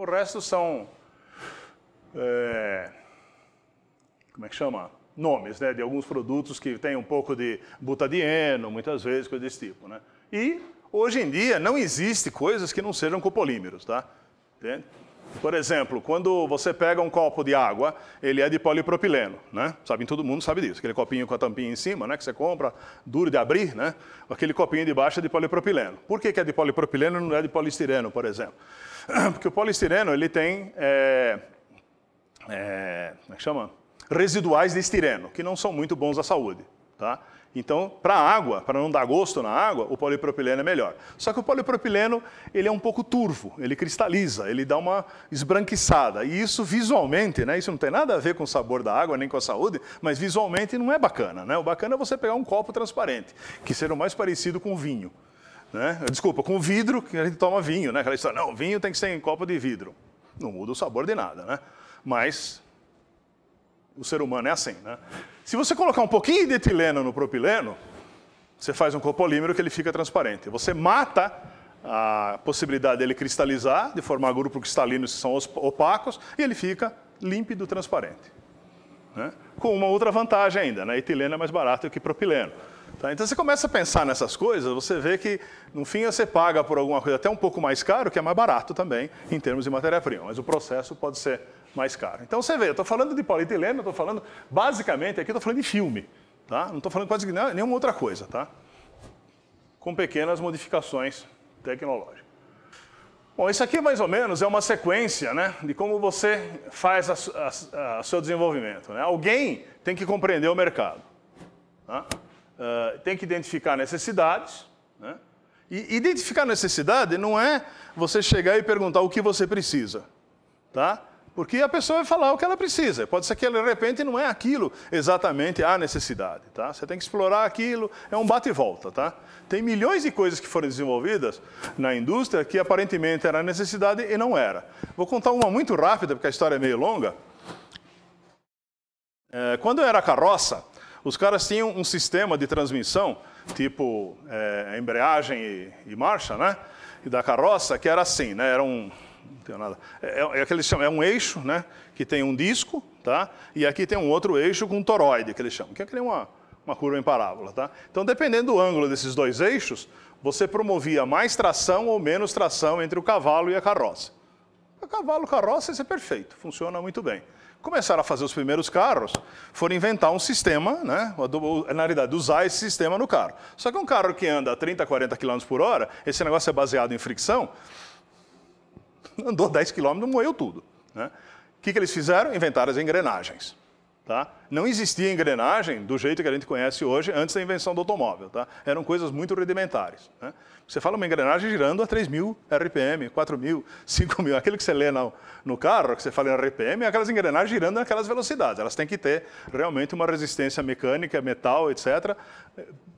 O resto são. É, como é que chama? Nomes né, de alguns produtos que tem um pouco de butadieno, muitas vezes, coisa desse tipo. Né? E hoje em dia não existe coisas que não sejam copolímeros. Tá? Entende? Por exemplo, quando você pega um copo de água, ele é de polipropileno, né? Sabe, todo mundo sabe disso. Aquele copinho com a tampinha em cima, né? Que você compra, duro de abrir, né? Aquele copinho de baixo é de polipropileno. Por que, que é de polipropileno e não é de polistireno, por exemplo? Porque o polistireno, ele tem... É, é, como é que chama? Residuais de estireno, que não são muito bons à saúde, tá? Então, para a água, para não dar gosto na água, o polipropileno é melhor. Só que o polipropileno, ele é um pouco turvo, ele cristaliza, ele dá uma esbranquiçada. E isso visualmente, né, isso não tem nada a ver com o sabor da água nem com a saúde, mas visualmente não é bacana. Né? O bacana é você pegar um copo transparente, que seja o mais parecido com vinho. Né? Desculpa, com vidro, que a gente toma vinho, né? Aquela história, não, vinho tem que ser em copo de vidro. Não muda o sabor de nada, né? Mas o ser humano é assim, né? Se você colocar um pouquinho de etileno no propileno, você faz um copolímero que ele fica transparente. Você mata a possibilidade dele cristalizar, de formar grupos cristalinos que são opacos, e ele fica límpido, transparente. Né? Com uma outra vantagem ainda, né? etileno é mais barato que propileno. Tá? Então você começa a pensar nessas coisas, você vê que no fim você paga por alguma coisa até um pouco mais caro, que é mais barato também em termos de matéria-prima, mas o processo pode ser mais caro. Então você vê, eu estou falando de polietileno, estou falando, basicamente, aqui estou falando de filme, tá? Não estou falando quase nenhuma outra coisa, tá? Com pequenas modificações tecnológicas. Bom, isso aqui mais ou menos é uma sequência né, de como você faz o seu desenvolvimento. Né? Alguém tem que compreender o mercado, tá? uh, tem que identificar necessidades. Né? E identificar necessidade não é você chegar e perguntar o que você precisa. Tá? Porque a pessoa vai falar o que ela precisa. Pode ser que ela, de repente não é aquilo exatamente a necessidade, tá? Você tem que explorar aquilo, é um bate e volta, tá? Tem milhões de coisas que foram desenvolvidas na indústria que aparentemente era necessidade e não era. Vou contar uma muito rápida, porque a história é meio longa. É, quando era carroça, os caras tinham um sistema de transmissão, tipo é, embreagem e, e marcha, né? E da carroça, que era assim, né? Era um, não tenho nada. É, é, aquele, é, é um eixo, né? Que tem um disco, tá? E aqui tem um outro eixo com um toroide, que eles chamam, que é uma, uma curva em parábola, tá? Então, dependendo do ângulo desses dois eixos, você promovia mais tração ou menos tração entre o cavalo e a carroça. A cavalo, carroça, isso é perfeito, funciona muito bem. Começaram a fazer os primeiros carros, foram inventar um sistema, né? na realidade, usar esse sistema no carro. Só que um carro que anda a 30, 40 km por hora, esse negócio é baseado em fricção, andou 10 quilômetros, moeu tudo. Né? O que, que eles fizeram? Inventaram as engrenagens. Tá? Não existia engrenagem do jeito que a gente conhece hoje antes da invenção do automóvel. Tá? Eram coisas muito rudimentares. Né? Você fala uma engrenagem girando a 3.000 RPM, 4.000, 5.000. Aquilo que você lê no, no, carro, que você fala em RPM, é aquelas engrenagens girando naquelas velocidades. Elas têm que ter realmente uma resistência mecânica, metal, etc.,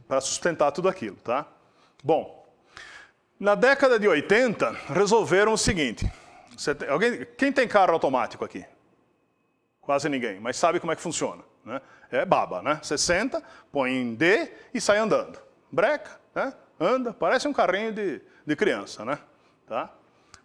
para eh, sustentar tudo aquilo. Tá? Bom, na década de 80, resolveram o seguinte. Tem, alguém, quem tem carro automático aqui? Quase ninguém, mas sabe como é que funciona. Né? É baba, né? Você senta, põe em D e sai andando. Breca, né? anda, parece um carrinho de, de criança, né? Tá?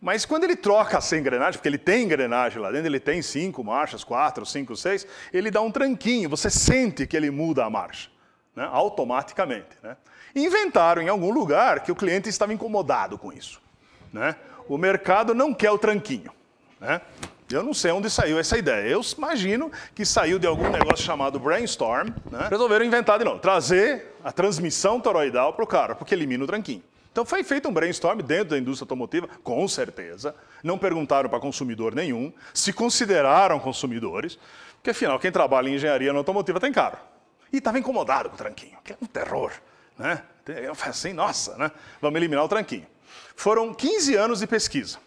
Mas quando ele troca essa engrenagem, porque ele tem engrenagem lá dentro, ele tem cinco marchas, quatro, cinco, seis, ele dá um tranquinho, você sente que ele muda a marcha né, automaticamente. Né? Inventaram em algum lugar que o cliente estava incomodado com isso. Né? O mercado não quer o tranquinho. Né. Eu não sei onde saiu essa ideia. Eu imagino que saiu de algum negócio chamado brainstorm. Né. Resolveram inventar de novo, trazer a transmissão toroidal para o cara, porque elimina o tranquinho. Então foi feito um brainstorm dentro da indústria automotiva, com certeza. Não perguntaram para consumidor nenhum, se consideraram consumidores, porque afinal quem trabalha em engenharia na automotiva tem carro. E estava incomodado com o tranquinho, que é um terror, né? Eu falei assim, nossa, né? Vamos eliminar o tranquinho. Foram 15 anos de pesquisa.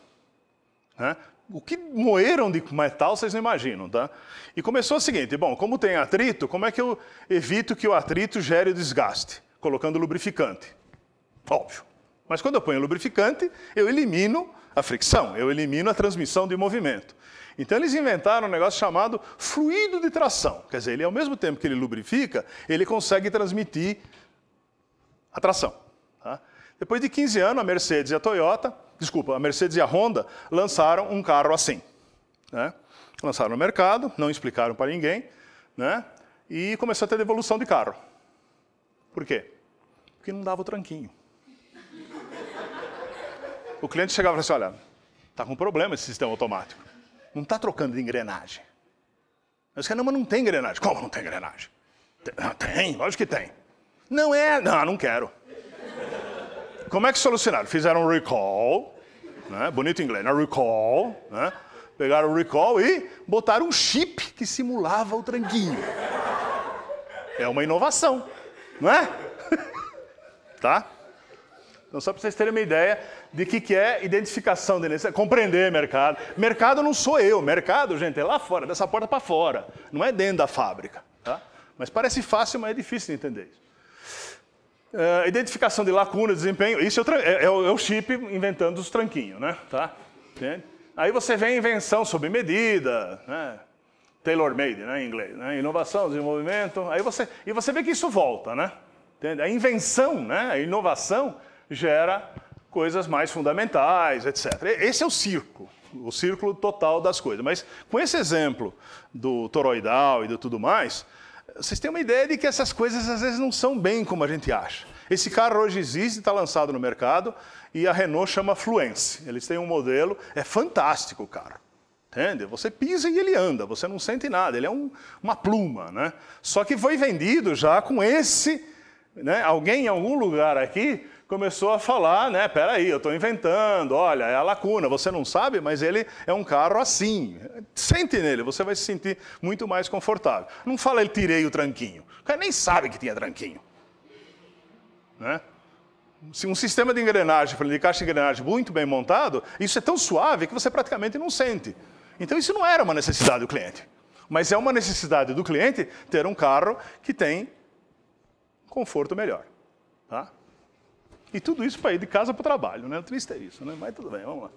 Né? O que moeram de metal vocês não imaginam, tá? E começou o seguinte: bom, como tem atrito, como é que eu evito que o atrito gere o desgaste? Colocando lubrificante. Óbvio. Mas quando eu ponho lubrificante, eu elimino a fricção, eu elimino a transmissão de movimento. Então eles inventaram um negócio chamado fluido de tração. Quer dizer, ele ao mesmo tempo que ele lubrifica, ele consegue transmitir a tração. Tá? Depois de 15 anos, a Mercedes e a Toyota, desculpa, a Mercedes e a Honda lançaram um carro assim. Né? Lançaram no mercado, não explicaram para ninguém, né? e começou a ter devolução de carro. Por quê? Porque não dava o tranquinho. O cliente chegava e falava assim, olha, está com problema esse sistema automático. Não está trocando de engrenagem. Mas cara, não, mas não tem engrenagem. Como não tem engrenagem? Tem, tem, lógico que tem. Não é, não, não quero. Como é que solucionaram? Fizeram um recall, né? bonito em inglês, né? recall, né? pegaram o recall e botaram um chip que simulava o tranguinho. É uma inovação, não é? tá? Então, só para vocês terem uma ideia de que, que é identificação de necessidade, é compreender mercado. Mercado não sou eu, mercado, gente, é lá fora, dessa porta para fora, não é dentro da fábrica. Tá? Mas parece fácil, mas é difícil de entender isso. Uh, identificação de lacuna, desempenho, isso é, é, é, é o chip inventando os tranquinhos, né? Tá? Entende? Aí você vê invenção sob medida, né? tailor-made, né, em inglês, né? inovação, desenvolvimento, aí você, e você vê que isso volta, né? Entende? A invenção, né? a inovação gera coisas mais fundamentais, etc. Esse é o círculo, o círculo total das coisas. Mas com esse exemplo do toroidal e do tudo mais, vocês têm uma ideia de que essas coisas às vezes não são bem como a gente acha. Esse carro hoje existe, está lançado no mercado e a Renault chama Fluence. Eles têm um modelo, é fantástico o carro. Entende? Você pisa e ele anda, você não sente nada, ele é um, uma pluma. Né? Só que foi vendido já com esse né? Alguém em algum lugar aqui começou a falar, né? aí, eu estou inventando, olha, é a lacuna, você não sabe, mas ele é um carro assim. Sente nele, você vai se sentir muito mais confortável. Não fala, ele tirei o tranquinho. O cara nem sabe que tinha tranquinho. Né? um sistema de engrenagem, de caixa de engrenagem muito bem montado, isso é tão suave que você praticamente não sente. Então isso não era uma necessidade do cliente. Mas é uma necessidade do cliente ter um carro que tem conforto melhor. Tá? E tudo isso para ir de casa para o trabalho, né? O triste é isso, né? Mas tudo bem, vamos lá.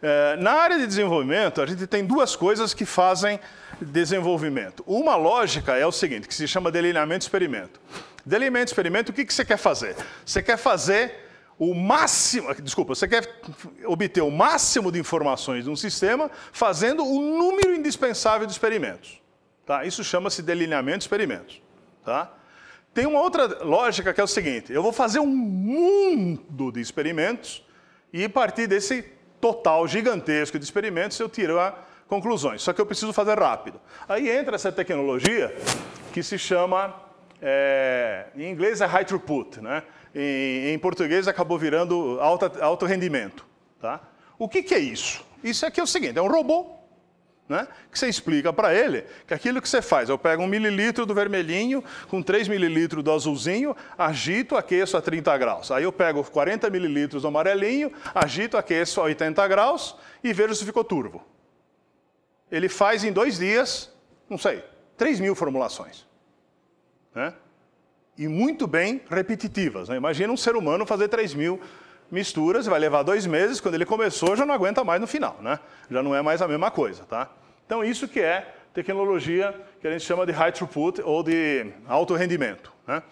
É, na área de desenvolvimento, a gente tem duas coisas que fazem desenvolvimento. Uma lógica é o seguinte, que se chama delineamento experimento. Delineamento experimento, o que, que você quer fazer? Você quer fazer o máximo, desculpa, você quer obter o máximo de informações de um sistema fazendo o número indispensável de experimentos. Tá? Isso chama-se delineamento de experimentos. Tá? Tem uma outra lógica que é o seguinte: eu vou fazer um mundo de experimentos e a partir desse total gigantesco de experimentos eu tiro conclusões. Só que eu preciso fazer rápido. Aí entra essa tecnologia que se chama, é, em inglês é high throughput, né? em, em português acabou virando alta, alto rendimento. Tá? O que, que é isso? Isso aqui é o seguinte: é um robô né? Que você explica para ele que aquilo que você faz, eu pego um mililitro do vermelhinho com 3 mililitros do azulzinho, agito, aqueço a 30 graus. Aí eu pego 40 mililitros do amarelinho, agito, aqueço a 80 graus e vejo se ficou turvo. Ele faz em dois dias, não sei, 3 mil formulações. Né? E muito bem repetitivas. Né? Imagina um ser humano fazer 3 mil misturas, vai levar dois meses, quando ele começou já não aguenta mais no final, né? já não é mais a mesma coisa. Tá? Então, isso que é tecnologia que a gente chama de high throughput ou de alto rendimento. Né?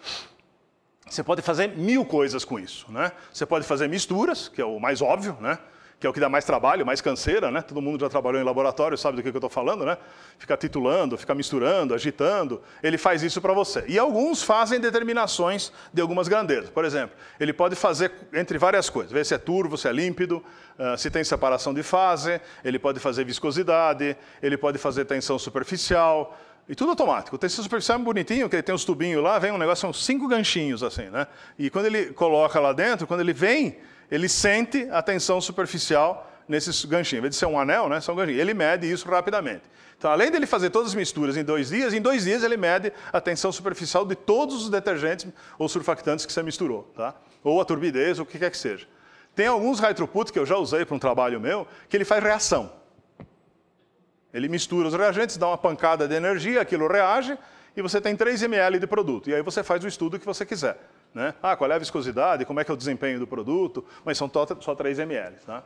Você pode fazer mil coisas com isso. Né? Você pode fazer misturas, que é o mais óbvio, né? que é o que dá mais trabalho, mais canseira, né? Todo mundo já trabalhou em laboratório, sabe do que, eu estou falando, né? Fica titulando, fica misturando, agitando. Ele faz isso para você. E alguns fazem determinações de algumas grandezas. Por exemplo, ele pode fazer entre várias coisas. Ver se é turvo, se é límpido, ah, se tem separação de fase, ele pode fazer viscosidade, ele pode fazer tensão superficial, e tudo automático. O tecido superficial é bonitinho, que ele tem uns tubinhos lá, vem um negócio, são cinco ganchinhos assim, né? E quando ele coloca lá dentro, quando ele vem, ele sente a tensão superficial nesses ganchinhos. Em vez de ser um anel, né, são ganchinhos. Ele mede isso rapidamente. Então, além dele fazer todas as misturas em dois dias, em dois dias ele mede a tensão superficial de todos os detergentes ou surfactantes que você misturou, tá? ou a turbidez, ou o que quer que seja. Tem alguns high que eu já usei para um trabalho meu, que ele faz reação. Ele mistura os reagentes, dá uma pancada de energia, aquilo reage, e você tem 3 ml de produto. E aí você faz o estudo que você quiser. Né? Ah, qual é a viscosidade, como é que é o desempenho do produto, mas são tota, só 3 ml. Tá?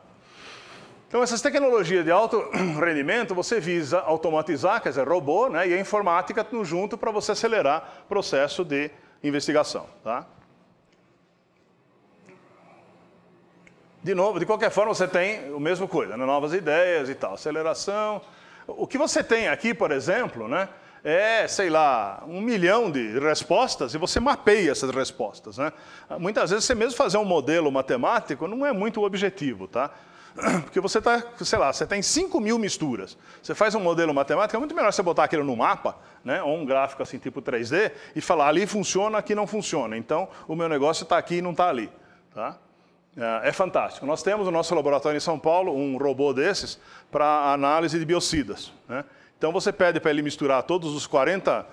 Então, essas tecnologias de alto rendimento, você visa automatizar, quer dizer, robô, né? e a informática no junto para você acelerar o processo de investigação. Tá? De novo, de qualquer forma, você tem o mesmo coisa, né? novas ideias e tal, aceleração. O que você tem aqui, por exemplo, né? é, sei lá, um milhão de respostas e você mapeia essas respostas. Né? Muitas vezes você mesmo fazer um modelo matemático não é muito objetivo, tá? Porque você está, sei lá, você tem 5 mil misturas. Você faz um modelo matemático, é muito melhor você botar aquilo no mapa, né, ou um gráfico assim tipo 3D, e falar ali funciona, aqui não funciona. Então, o meu negócio está aqui e não está ali. Tá? É, é fantástico. Nós temos no nosso laboratório em São Paulo um robô desses para análise de biocidas. Né? Então você pede para ele misturar todos os 40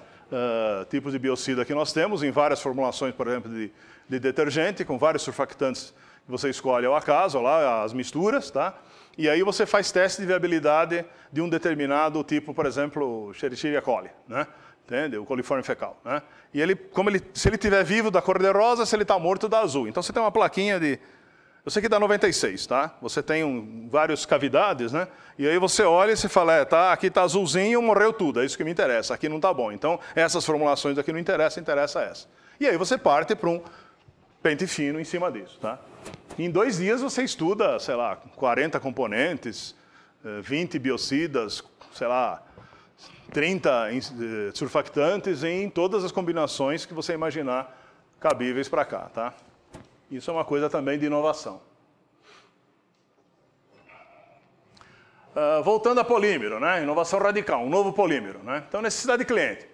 uh, tipos de biocida que nós temos, em várias formulações, por exemplo, de, de detergente, com vários surfactantes que você escolhe ao acaso, lá, as misturas, tá? E aí você faz teste de viabilidade de um determinado tipo, por exemplo, Xerichia coli, né? Entende? O coliforme fecal, né? E ele, como ele, se ele tiver vivo, da cor de rosa, se ele está morto, da tá azul. Então você tem uma plaquinha de, você que dá 96, tá? Você tem um, várias cavidades, né? E aí você olha e se fala, é, tá, aqui está azulzinho, morreu tudo, é isso que me interessa, aqui não está bom. Então, essas formulações aqui não interessam, interessa essa. E aí você parte para um pente fino em cima disso, tá? Em dois dias você estuda, sei lá, 40 componentes, 20 eh, biocidas, sei lá, 30 eh, surfactantes em todas as combinações que você imaginar cabíveis para cá, tá? Isso é uma coisa também de inovação. Uh, voltando a polímero, né? inovação radical, um novo polímero. Né? Então, necessidade de cliente.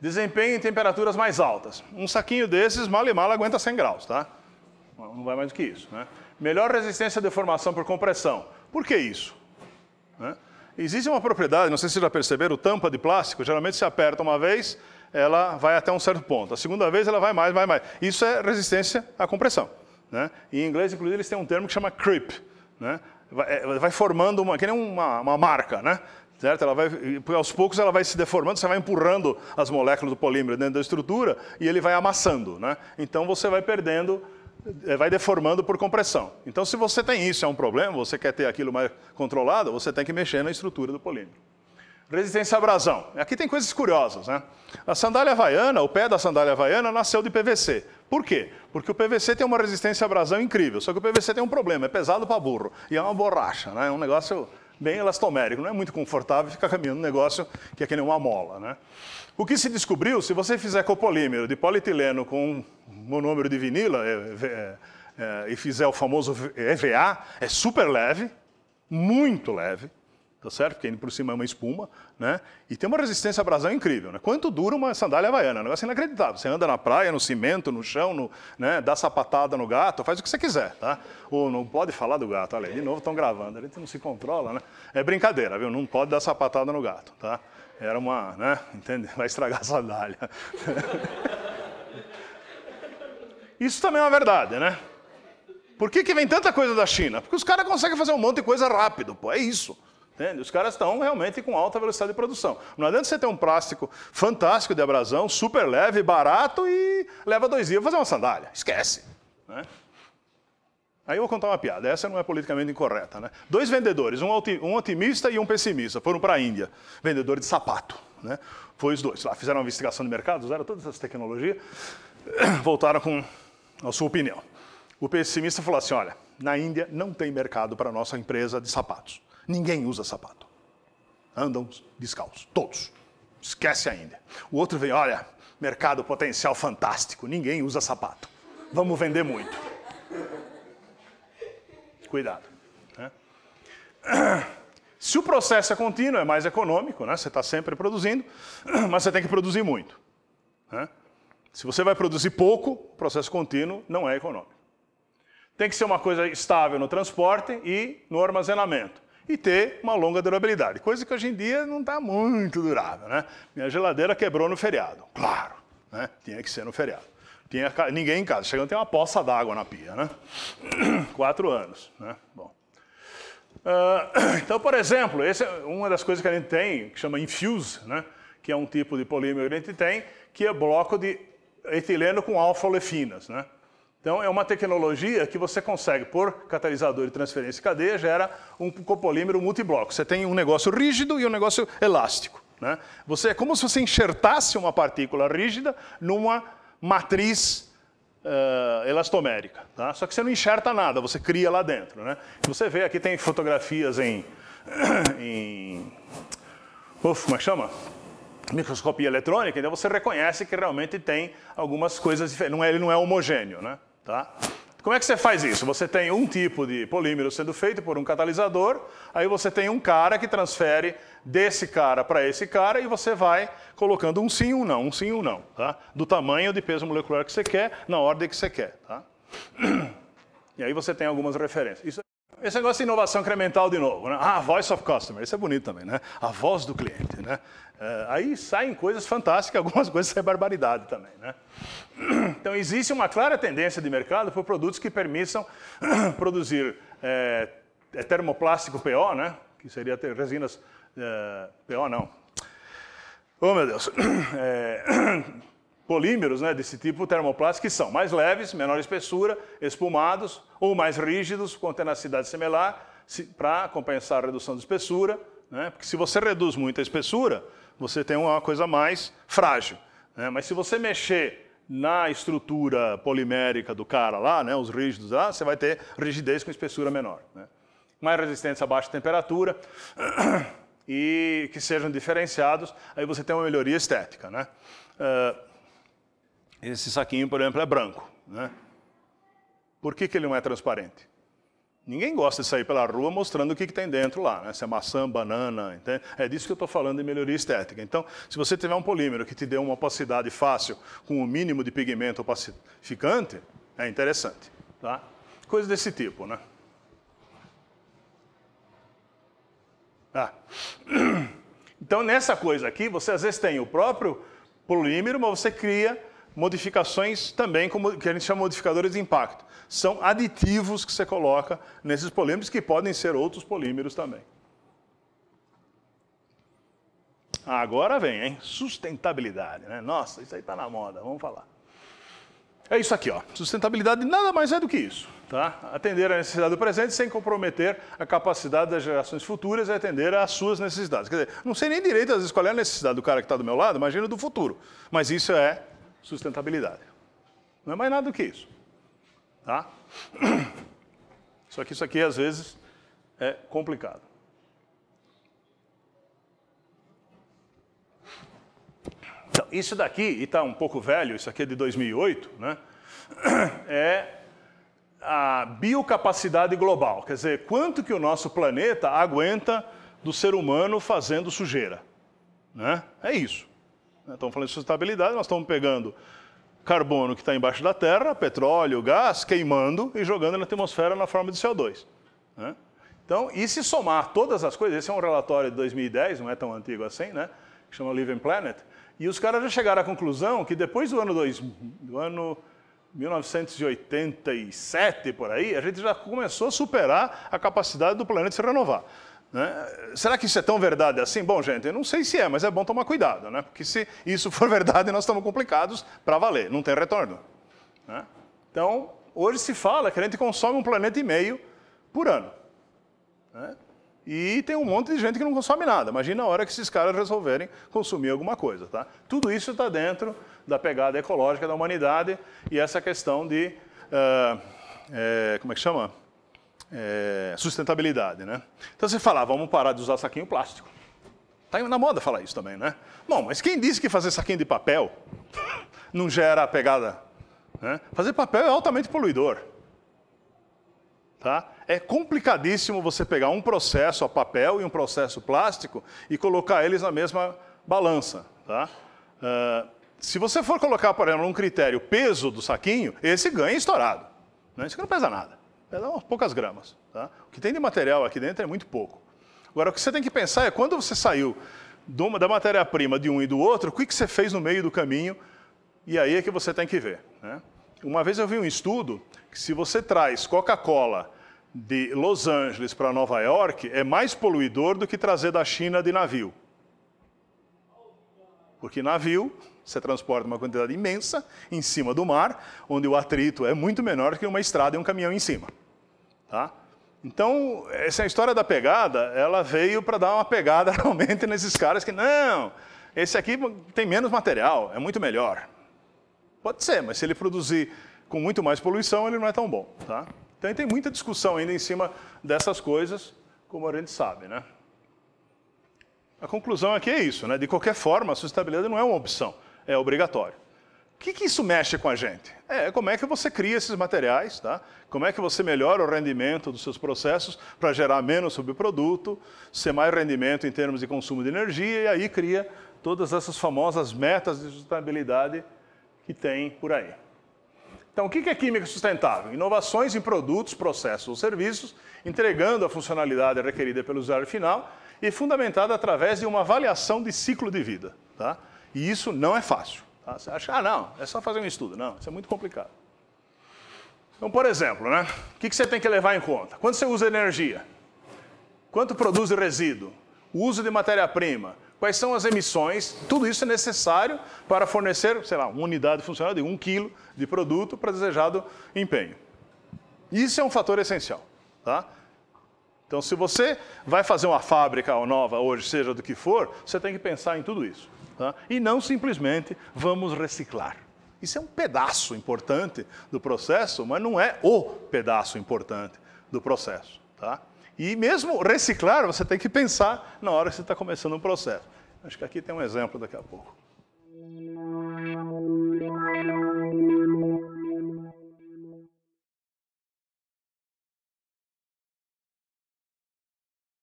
Desempenho em temperaturas mais altas. Um saquinho desses, mal e mal, aguenta 100 graus. Tá? Não vai mais do que isso. Né? Melhor resistência à deformação por compressão. Por que isso? Né? Existe uma propriedade, não sei se vocês já perceberam, tampa de plástico, geralmente se aperta uma vez, ela vai até um certo ponto. A segunda vez, ela vai mais, vai mais. Isso é resistência à compressão. Né? Em inglês, inclusive, eles têm um termo que chama creep. Né? Vai, é, formando uma, que nem uma, uma marca, né? Certo? Ela vai, aos poucos ela vai se deformando, você vai empurrando as moléculas do polímero dentro da estrutura e ele vai amassando. Né? Então você vai perdendo, é, vai deformando por compressão. Então se você tem isso, é um problema, você quer ter aquilo mais controlado, você tem que mexer na estrutura do polímero. Resistência abrasão. Aqui tem coisas curiosas, né? A sandália havaiana, o pé da sandália havaiana nasceu de PVC. Por quê? Porque o PVC tem uma resistência abrasão incrível, só que o PVC tem um problema, é pesado para burro e é uma borracha, né? É um negócio bem elastomérico, não é muito confortável ficar caminhando um negócio que é que nem uma mola, né? O que se descobriu, se você fizer copolímero de polietileno com monômero de vinila é, é, é, e fizer o famoso EVA, é, é super leve, muito leve, tá certo? Porque ainda por cima é uma espuma, né? E tem uma resistência abrasão incrível, né? Quanto dura uma sandália havaiana? É um negócio inacreditável. Você anda na praia, no cimento, no chão, no, né? dá sapatada no gato, faz o que você quiser, tá? Ou não pode falar do gato, olha de novo estão gravando, a gente não se controla, né? É brincadeira, viu? Não pode dar sapatada no gato, tá? Era uma, né? Entende? Vai estragar a sandália. Isso também é uma verdade, né? Por que, que vem tanta coisa da China? Porque os caras conseguem fazer um monte de coisa rápido, pô, é isso. Entende? Os caras estão realmente com alta velocidade de produção. Não adianta você ter um plástico fantástico de abrasão, super leve, barato e leva dois dias para fazer uma sandália. Esquece. Né? Aí eu vou contar uma piada, essa não é politicamente incorreta. Né? Dois vendedores, um otimista e um pessimista, foram para a Índia, vendedor de sapato. Né? Foi os dois lá, fizeram uma investigação de mercado, usaram todas essas tecnologias, voltaram com a sua opinião. O pessimista falou assim: olha, na Índia não tem mercado para a nossa empresa de sapatos. Ninguém usa sapato. Andam descalços, todos. Esquece ainda. O outro vem, olha, mercado potencial fantástico, ninguém usa sapato. Vamos vender muito. Cuidado. Né? Se o processo é contínuo, é mais econômico, né? você está sempre produzindo, mas você tem que produzir muito. Né? Se você vai produzir pouco, o processo contínuo não é econômico. Tem que ser uma coisa estável no transporte e no armazenamento e ter uma longa durabilidade, coisa que hoje em dia não está muito durável, né? Minha geladeira quebrou no feriado, claro, né? Tinha que ser no feriado. Tinha ninguém em casa, chegando tem uma poça d'água na pia, né? Quatro anos, né? Bom. Uh, então, por exemplo, essa é uma das coisas que a gente tem, que chama infuse, né? Que é um tipo de polímero que a gente tem, que é bloco de etileno com alfa-olefinas, né? Então, é uma tecnologia que você consegue, por catalisador de transferência de cadeia, gera um copolímero multibloco. Você tem um negócio rígido e um negócio elástico. Né? Você, é como se você enxertasse uma partícula rígida numa matriz uh, elastomérica. Tá? Só que você não enxerta nada, você cria lá dentro. Né? Você vê, aqui tem fotografias em... em uf, como é que chama? microscopia eletrônica, então você reconhece que realmente tem algumas coisas diferentes. Não é, ele não é homogêneo, né? Tá? Como é que você faz isso? Você tem um tipo de polímero sendo feito por um catalisador, aí você tem um cara que transfere desse cara para esse cara e você vai colocando um sim, um não, um sim, um não, tá? do tamanho de peso molecular que você quer, na ordem que você quer. Tá? E aí você tem algumas referências. Isso esse negócio de inovação incremental de novo. Né? Ah, voice of customer, isso é bonito também, né? A voz do cliente, né? É, aí saem coisas fantásticas, algumas coisas saem é barbaridade também, né? Então, existe uma clara tendência de mercado por produtos que permitam produzir é, é termoplástico PO, né? Que seria ter resinas... É, PO não. Oh, meu Deus. É, polímeros né, desse tipo termoplast que são mais leves, menor espessura, espumados ou mais rígidos, com tenacidade similar, para compensar a redução de espessura. Né? Porque se você reduz muito a espessura, você tem uma coisa mais frágil. Né? Mas se você mexer na estrutura polimérica do cara lá, né, os rígidos lá, você vai ter rigidez com espessura menor. Né? Mais resistência a baixa temperatura e que sejam diferenciados, aí você tem uma melhoria estética. Né? Uh, esse saquinho, por exemplo, é branco. Né? Por que, que ele não é transparente? Ninguém gosta de sair pela rua mostrando o que, que tem dentro lá, né? se é maçã, banana, entende? É disso que eu estou falando de melhoria estética. Então, se você tiver um polímero que te dê uma opacidade fácil, com o um mínimo de pigmento opacificante, é interessante. Tá? Coisa desse tipo, né? Ah. Então, nessa coisa aqui, você às vezes tem o próprio polímero, mas você cria modificações também, como, que a gente chama de modificadores de impacto. São aditivos que você coloca nesses polímeros, que podem ser outros polímeros também. Agora vem, hein? Sustentabilidade, né? Nossa, isso aí está na moda, vamos falar. É isso aqui, ó. Sustentabilidade nada mais é do que isso, tá? Atender a necessidade do presente sem comprometer a capacidade das gerações futuras e atender às suas necessidades. Quer dizer, não sei nem direito às vezes qual é a necessidade do cara que está do meu lado, imagina do futuro. Mas isso é sustentabilidade. Não é mais nada do que isso. Tá? Só que isso aqui, às vezes, é complicado. Então, isso daqui, e está um pouco velho, isso aqui é de 2008, né? é a biocapacidade global. Quer dizer, quanto que o nosso planeta aguenta do ser humano fazendo sujeira. Né? É isso. Né? Estamos falando de sustentabilidade, nós estamos pegando carbono que está embaixo da terra, petróleo, gás, queimando e jogando na atmosfera na forma de CO2. Né? Então, e se somar todas as coisas, esse é um relatório de 2010, não é tão antigo assim, né? que chama Living Planet, e os caras já chegaram à conclusão que depois do ano, dois, do ano 1987, por aí, a gente já começou a superar a capacidade do planeta de se renovar. Né? Será que isso é tão verdade assim? Bom, gente, eu não sei se é, mas é bom tomar cuidado, né? porque se isso for verdade, nós estamos complicados para valer, não tem retorno. Né? Então, hoje se fala que a gente consome um planeta e meio por ano. Né? E tem um monte de gente que não consome nada. Imagina a hora que esses caras resolverem consumir alguma coisa. Tá? Tudo isso está dentro da pegada ecológica da humanidade e essa questão de. Uh, é, como é que chama? é, sustentabilidade, né? Então você fala, ah, vamos parar de usar saquinho plástico. Está na moda falar isso também, né? Bom, mas quem disse que fazer saquinho de papel não gera pegada? Né? Fazer papel é altamente poluidor. Tá? É complicadíssimo você pegar um processo a papel e um processo plástico e colocar eles na mesma balança. Tá? Uh, se você for colocar, por exemplo, um critério peso do saquinho, esse ganha estourado. Né? Isso não pesa nada. É umas poucas gramas. Tá? O que tem de material aqui dentro é muito pouco. Agora, o que você tem que pensar é quando você saiu da matéria-prima de um e do outro, o que, que você fez no meio do caminho? E aí é que você tem que ver. Né? Uma vez eu vi um estudo que se você traz Coca-Cola de Los Angeles para Nova York, é mais poluidor do que trazer da China de navio. Porque navio, você transporta uma quantidade imensa em cima do mar, onde o atrito é muito menor que uma estrada e um caminhão em cima. Tá? Então, essa é história da pegada, ela veio para dar uma pegada realmente nesses caras que, não, esse aqui tem menos material, é muito melhor. Pode ser, mas se ele produzir com muito mais poluição, ele não é tão bom. Tá? Então, tem muita discussão ainda em cima dessas coisas, como a gente sabe, né? A conclusão aqui é isso, né? De qualquer forma, a sustentabilidade não é uma opção, é obrigatório. O que, que isso mexe com a gente? É como é que você cria esses materiais, tá? como é que você melhora o rendimento dos seus processos para gerar menos subproduto, ser mais rendimento em termos de consumo de energia, e aí cria todas essas famosas metas de sustentabilidade que tem por aí. Então, o que é química sustentável? Inovações em produtos, processos ou serviços, entregando a funcionalidade requerida pelo usuário final e fundamentada através de uma avaliação de ciclo de vida. Tá? E isso não é fácil. Tá? Você acha, ah, não, é só fazer um estudo. Não, isso é muito complicado. Então, por exemplo, né? o que você tem que levar em conta? Quanto você usa energia? Quanto produz resíduo? O uso de matéria-prima? Quais são as emissões? Tudo isso é necessário para fornecer, sei lá, uma unidade funcional de um quilo de produto para desejado empenho. Isso é um fator essencial. Tá? Então, se você vai fazer uma fábrica nova hoje, seja do que for, você tem que pensar em tudo isso. Tá? E não simplesmente vamos reciclar. Isso é um pedaço importante do processo, mas não é o pedaço importante do processo. Tá? E mesmo reciclar, você tem que pensar na hora que você está começando um processo. Acho que aqui tem um exemplo daqui a pouco.